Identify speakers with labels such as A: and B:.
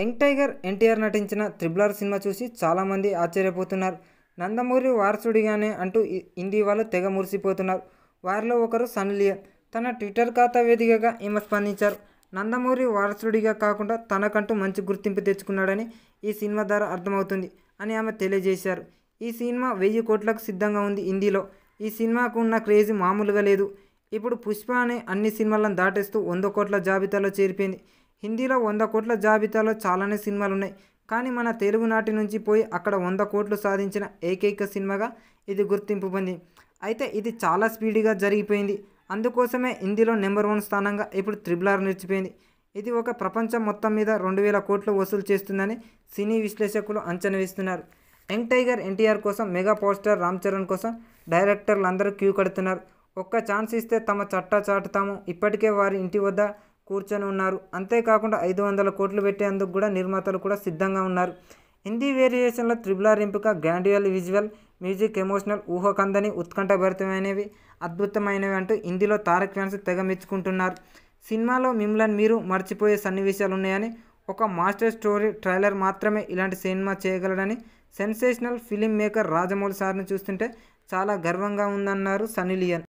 A: young tiger NTR నటించిన triple R cinema చూసి చాలామంది ఆశ్చర్యపోతున్నారు నందమూరి వారసుడిగానే అంటూ హిందీ వాళ్ళు తెగ మురిసిపోతున్నారు వారిలో ఒకరు సన్లియా తన ట్విట్టర్ ఖాతా వేదికగా ఈమె స్పందించారు నందమూరి వారసుడిగా కాకుండా తనకంటూ మంచి గుర్తింపు తెచ్చుకున్నాడని ఈ సినిమా ద్వారా అర్థమవుతుంది అని ఆమె తెలియజేశారు ఈ సినిమా వెయ్యి కోట్లకు సిద్ధంగా ఉంది హిందీలో ఈ సినిమాకు ఉన్న క్రేజ్ మామూలుగా లేదు ఇప్పుడు పుష్ప అనే అన్ని సినిమాలను దాటేస్తూ వంద కోట్ల జాబితాలో చేరిపోయింది హిందీలో వంద కోట్ల జాబితాలో చాలానే సినిమాలు ఉన్నాయి కానీ మన తెలుగు నాటి నుంచి పోయి అక్కడ వంద కోట్లు సాధించిన ఏకైక సినిమాగా ఇది గుర్తింపు పొంది అయితే ఇది చాలా స్పీడ్గా జరిగిపోయింది అందుకోసమే హిందీలో నెంబర్ వన్ స్థానంగా ఇప్పుడు త్రిబుల్ ఆర్ నిలిచిపోయింది ఇది ఒక ప్రపంచం మొత్తం మీద రెండు వేల కోట్లు వసూలు చేస్తుందని సినీ విశ్లేషకులు అంచనా వేస్తున్నారు యంగ్ టైగర్ ఎన్టీఆర్ కోసం మెగా పోస్టర్ రామ్ చరణ్ కోసం డైరెక్టర్లు అందరూ క్యూ కడుతున్నారు ఒక్క ఛాన్స్ ఇస్తే తమ చట్టా చాటుతాము ఇప్పటికే వారి ఇంటి వద్ద కూర్చొని ఉన్నారు అంతేకాకుండా ఐదు వందల కోట్లు పెట్టేందుకు కూడా నిర్మాతలు కూడా సిద్ధంగా ఉన్నారు హిందీ వేరియేషన్లో త్రిబులార్ ఎంపిక గ్రాండియల్ విజువల్ మ్యూజిక్ ఎమోషనల్ ఊహకందని ఉత్కంఠభరితమైనవి అద్భుతమైనవి అంటూ హిందీలో తారక్ ఫ్యాన్స్ తెగ మెచ్చుకుంటున్నారు సినిమాలో మిమ్మల్ని మీరు మర్చిపోయే సన్నివేశాలు ఉన్నాయని ఒక మాస్టర్ స్టోరీ ట్రైలర్ మాత్రమే ఇలాంటి సినిమా చేయగలడని సెన్సేషనల్ ఫిలిం మేకర్ రాజమౌళి సార్ని చూస్తుంటే చాలా గర్వంగా ఉందన్నారు సన్నీ